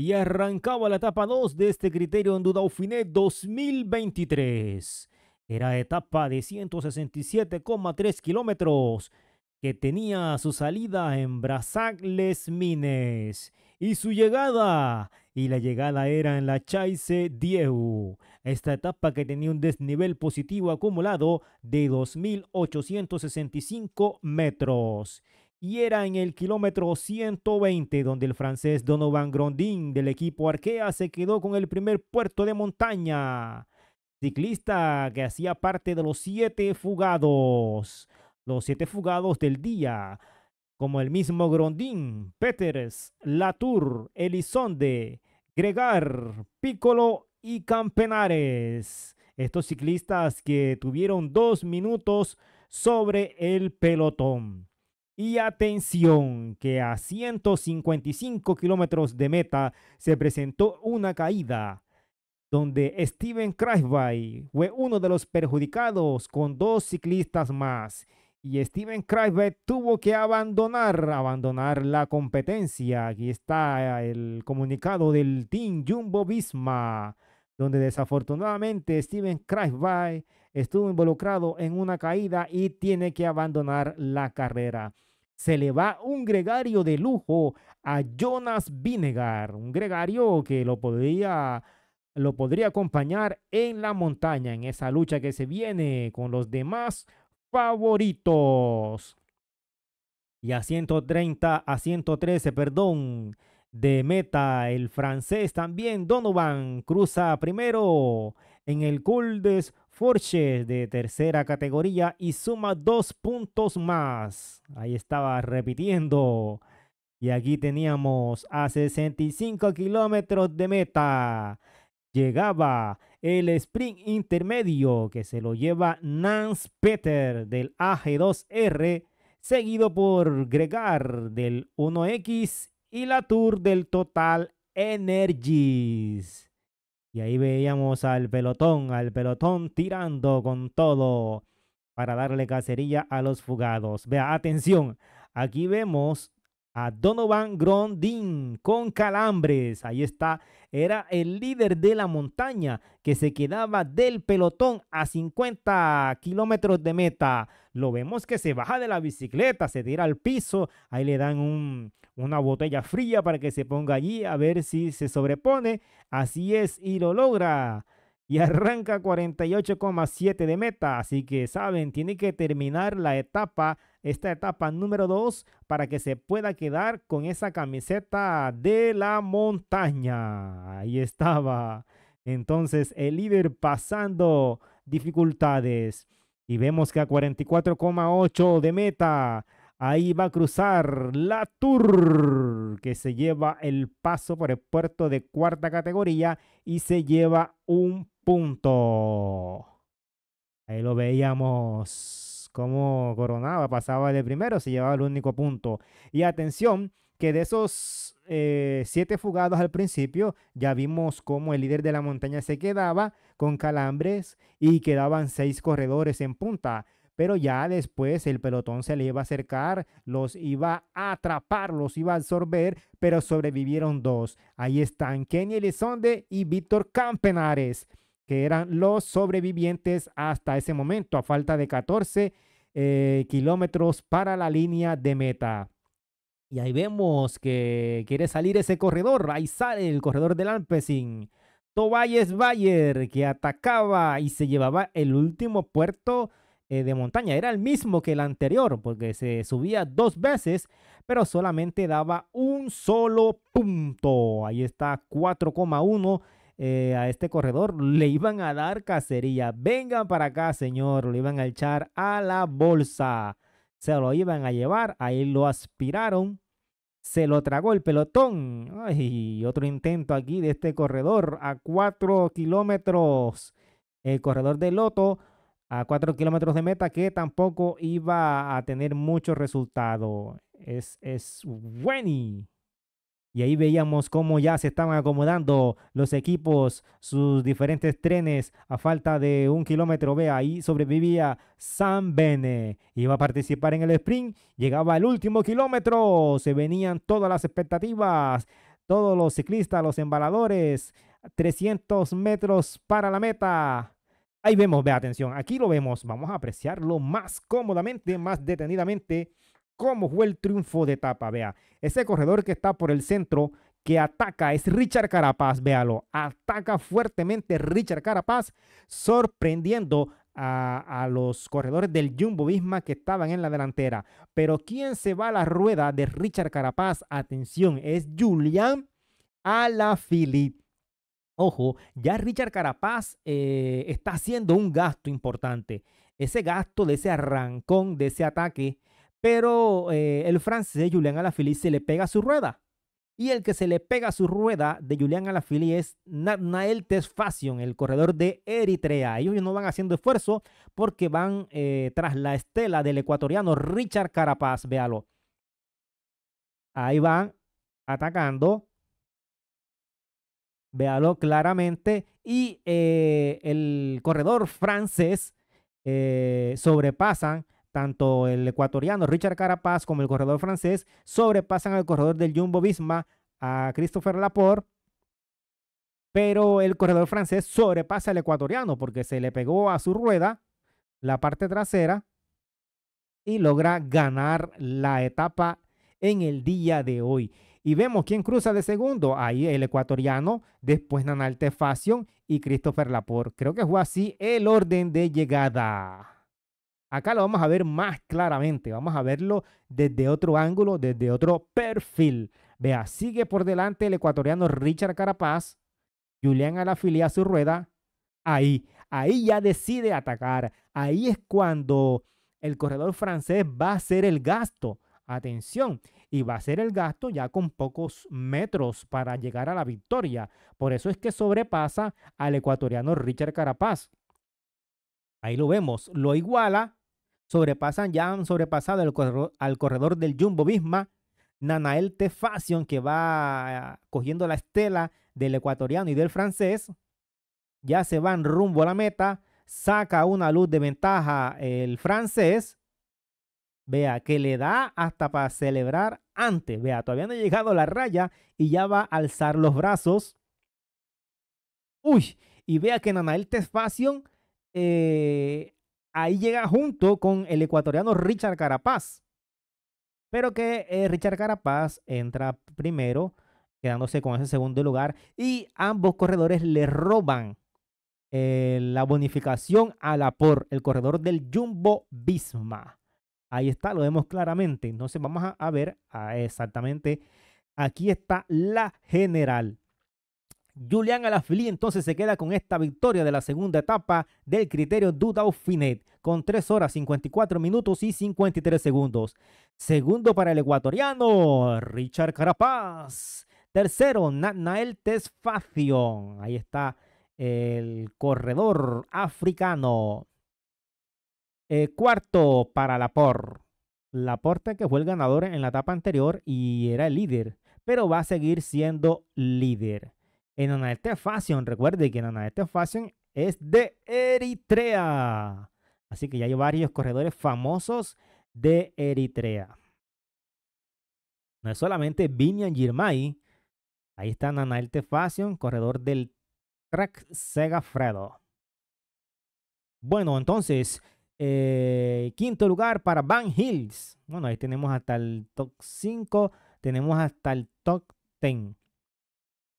y arrancaba la etapa 2 de este criterio en Dauphiné 2023. Era etapa de 167,3 kilómetros que tenía su salida en Brazac-les Mines y su llegada, y la llegada era en la Chaise Dieu, esta etapa que tenía un desnivel positivo acumulado de 2.865 metros y era en el kilómetro 120 donde el francés Donovan Grondin del equipo Arkea se quedó con el primer puerto de montaña. Ciclista que hacía parte de los siete fugados, los siete fugados del día, como el mismo Grondin, Peters, Latour, Elizonde, Gregar, Piccolo y Campenares. Estos ciclistas que tuvieron dos minutos sobre el pelotón. Y atención, que a 155 kilómetros de meta se presentó una caída donde Steven Kreisby fue uno de los perjudicados con dos ciclistas más. Y Steven Kreisby tuvo que abandonar, abandonar la competencia. Aquí está el comunicado del Team Jumbo Visma, donde desafortunadamente Steven Kreisby estuvo involucrado en una caída y tiene que abandonar la carrera se le va un gregario de lujo a Jonas Vinegar, un gregario que lo podría, lo podría acompañar en la montaña, en esa lucha que se viene con los demás favoritos. Y a 130, a 113, perdón, de meta, el francés también, Donovan, cruza primero en el culdes. Forche de tercera categoría y suma dos puntos más. Ahí estaba repitiendo. Y aquí teníamos a 65 kilómetros de meta. Llegaba el sprint intermedio que se lo lleva Nance Peter del AG2R, seguido por Gregar del 1X y la Tour del Total Energies. Y ahí veíamos al pelotón, al pelotón tirando con todo para darle cacería a los fugados. Vea, atención, aquí vemos a Donovan Grondin con calambres. Ahí está, era el líder de la montaña que se quedaba del pelotón a 50 kilómetros de meta. Lo vemos que se baja de la bicicleta, se tira al piso, ahí le dan una botella fría para que se ponga allí a ver si se sobrepone. Así es, y lo logra. Y arranca 48,7 de meta, así que saben, tiene que terminar la etapa esta etapa número 2 para que se pueda quedar con esa camiseta de la montaña. Ahí estaba. Entonces el líder pasando dificultades. Y vemos que a 44,8 de meta. Ahí va a cruzar la Tour, que se lleva el paso por el puerto de cuarta categoría y se lleva un punto. Ahí lo veíamos cómo coronaba, pasaba de primero, se llevaba el único punto. Y atención, que de esos eh, siete fugados al principio, ya vimos cómo el líder de la montaña se quedaba con calambres y quedaban seis corredores en punta. Pero ya después el pelotón se le iba a acercar, los iba a atrapar, los iba a absorber, pero sobrevivieron dos. Ahí están Kenny Elizonde y Víctor Campenares que eran los sobrevivientes hasta ese momento, a falta de 14 eh, kilómetros para la línea de meta. Y ahí vemos que quiere salir ese corredor. Ahí sale el corredor del Alpecin. Tobayes Bayer, que atacaba y se llevaba el último puerto eh, de montaña. Era el mismo que el anterior, porque se subía dos veces, pero solamente daba un solo punto. Ahí está 4,1 eh, a este corredor, le iban a dar cacería. Vengan para acá, señor. Lo iban a echar a la bolsa. Se lo iban a llevar. Ahí lo aspiraron. Se lo tragó el pelotón. Ay, otro intento aquí de este corredor a 4 kilómetros. El corredor de Loto a 4 kilómetros de meta que tampoco iba a tener mucho resultado. Es, es Wenny. Y ahí veíamos cómo ya se estaban acomodando los equipos, sus diferentes trenes a falta de un kilómetro. vea, ahí sobrevivía San Bene. Iba a participar en el sprint, llegaba el último kilómetro. Se venían todas las expectativas, todos los ciclistas, los embaladores. 300 metros para la meta. Ahí vemos, vea, atención, aquí lo vemos. Vamos a apreciarlo más cómodamente, más detenidamente cómo fue el triunfo de etapa. Vea, ese corredor que está por el centro, que ataca es Richard Carapaz, véalo, ataca fuertemente Richard Carapaz, sorprendiendo a, los corredores del Jumbo Visma que estaban en la delantera. Pero quién se va a la rueda de Richard Carapaz, atención, es Julián Alaphilippe. Ojo, ya Richard Carapaz eh, está haciendo un gasto importante. Ese gasto de ese arrancón, de ese ataque, pero eh, el francés Julián Alaphilippe se le pega su rueda. Y el que se le pega su rueda de Julián Alaphilippe es Nael Tesfacion, el corredor de Eritrea. Ellos no van haciendo esfuerzo porque van eh, tras la estela del ecuatoriano Richard Carapaz. Véalo. Ahí van atacando. Véalo claramente. Y eh, el corredor francés sobrepasan tanto el ecuatoriano Richard Carapaz como el corredor francés sobrepasan al corredor del Jumbo Visma a Christopher Laporte. Pero el corredor francés sobrepasa al ecuatoriano porque se le pegó a su rueda la parte trasera y logra ganar la etapa en el día de hoy. Y vemos quién cruza de segundo. Ahí el ecuatoriano, después Nanalte Fasion y Christopher Laporte. Creo que fue así el orden de llegada. Acá lo vamos a ver más claramente, vamos a verlo desde otro ángulo, desde otro perfil. Vea, sigue por delante el ecuatoriano Richard Carapaz, Julián Alafilia a su rueda, ahí, ahí ya decide atacar, ahí es cuando el corredor francés va a hacer el gasto, atención, y va a hacer el gasto ya con pocos metros para llegar a la victoria. Por eso es que sobrepasa al ecuatoriano Richard Carapaz. Ahí lo vemos, lo iguala sobrepasan, ya han sobrepasado al corredor, del Jumbo Visma. Nanael Tefasion que va ah, cogiendo la estela del ecuatoriano y del francés. Ya se van rumbo a la meta. Saca una luz de ventaja el francés. Vea, que le da hasta para celebrar antes. Vea, todavía no ha llegado la raya y ya va a alzar los brazos. Uy, y vea que Nanael Tefasion eh, ahí llega junto con el ecuatoriano Richard Carapaz. Pero que eh, Richard Carapaz entra primero, quedándose con ese segundo lugar. Y ambos corredores le roban eh, la bonificación a la por el corredor del Jumbo Bisma. Ahí está, lo vemos claramente. Entonces vamos a, ver exactamente. Aquí está la general. Julian Alaphilippe entonces se queda con esta victoria de la segunda etapa del criterio du Dauphiné con 3 horas 54 minutos y 53 segundos. Segundo para el ecuatoriano Richard Carapaz. Tercero, Nael Tesfacio. Ahí está el corredor africano. Eh, cuarto para Laporte. Laporte que fue el ganador en la etapa anterior y era el líder, pero va a seguir siendo líder en Onaete Fashion. Recuerde que analte Fashion es de Eritrea. Así que ya hay varios corredores famosos de Eritrea. No es solamente Binyan Girmay. Ahí está Nanaelte Fashion, corredor del track Segafredo. Bueno, entonces, eh, quinto lugar para Van Hills. Bueno, ahí tenemos hasta el top 5, tenemos hasta el top 10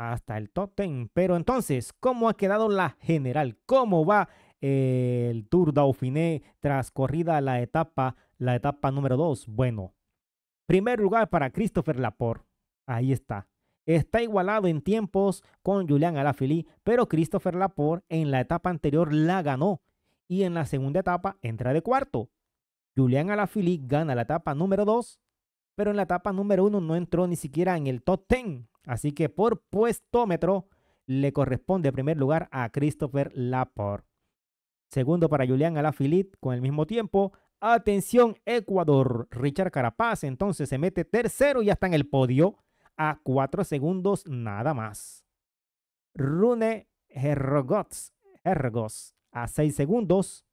hasta el top Pero entonces, ¿cómo ha quedado la general? ¿Cómo va eh, el Tour Dauphiné tras corrida la etapa, la etapa número 2? Bueno, primer lugar para Christopher Laporte. Ahí está. Está igualado en tiempos con Julián Alaphilippe, pero Christopher Laporte en la etapa anterior la ganó y en la segunda etapa entra de cuarto. Julián Alaphilippe gana la etapa número 2 pero en la etapa número uno no entró ni siquiera en el top 10. Así que por puestómetro le corresponde en primer lugar a Christopher Laporte. Segundo para Julián Alaphilippe con el mismo tiempo. Atención Ecuador, Richard Carapaz entonces se mete tercero y está en el podio a cuatro segundos nada más. Rune Hergots a seis segundos.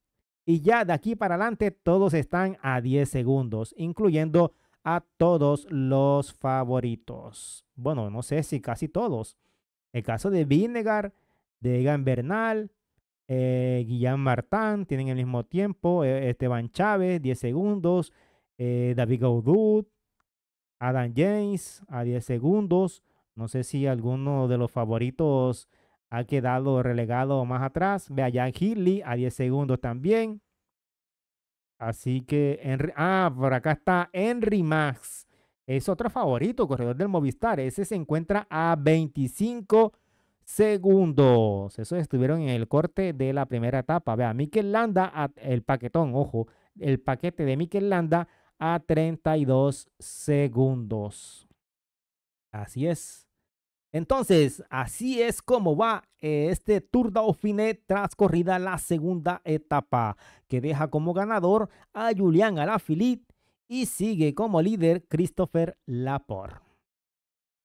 Y ya de aquí para adelante todos están a diez segundos, incluyendo a todos los favoritos. Bueno, no sé si casi todos. El caso de Vinegar, de Egan Bernal, eh, Martán, tienen el mismo tiempo. Eh, Esteban Chávez, 10 segundos. Eh, David Gaudud, Adam James, a 10 segundos. No sé si alguno de los favoritos ha quedado relegado más atrás. Ve a a 10 segundos también. Así que, ah, por acá está Henry Max. Es otro favorito, corredor del Movistar. Ese se encuentra a 25 segundos. eso estuvieron en el corte de la primera etapa. Vea, Mikel Landa, el paquetón, ojo, el paquete de Mikel Landa a 32 segundos. Así es. Entonces, así es como va este Tour Dauphiné corrida la segunda etapa, que deja como ganador a Julián Alaphilippe y sigue como líder Christopher Laporte.